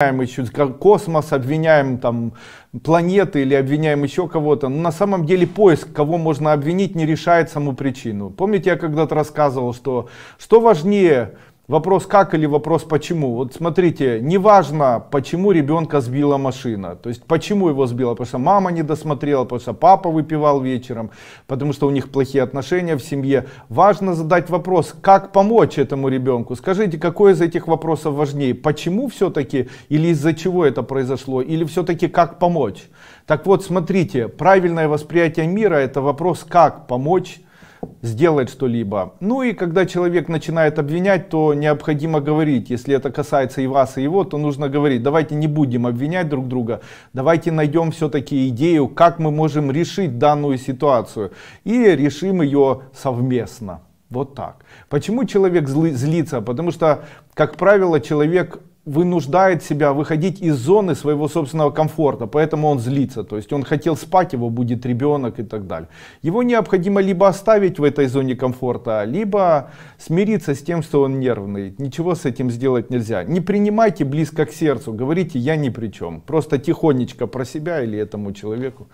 обвиняем еще космос, обвиняем там планеты или обвиняем еще кого-то. Но ну, на самом деле поиск, кого можно обвинить, не решает саму причину. Помните, я когда-то рассказывал, что что важнее, Вопрос как или вопрос почему. Вот смотрите, неважно, почему ребенка сбила машина. То есть почему его сбила, потому что мама не досмотрела, потому что папа выпивал вечером, потому что у них плохие отношения в семье. Важно задать вопрос, как помочь этому ребенку. Скажите, какой из этих вопросов важнее? Почему все-таки или из-за чего это произошло? Или все-таки как помочь? Так вот, смотрите, правильное восприятие мира это вопрос как помочь сделать что-либо. Ну и когда человек начинает обвинять, то необходимо говорить, если это касается и вас, и его, то нужно говорить, давайте не будем обвинять друг друга, давайте найдем все-таки идею, как мы можем решить данную ситуацию и решим ее совместно. Вот так. Почему человек злится? Потому что, как правило, человек вынуждает себя выходить из зоны своего собственного комфорта, поэтому он злится, то есть он хотел спать, его будет ребенок и так далее. Его необходимо либо оставить в этой зоне комфорта, либо смириться с тем, что он нервный, ничего с этим сделать нельзя. Не принимайте близко к сердцу, говорите я ни при чем, просто тихонечко про себя или этому человеку.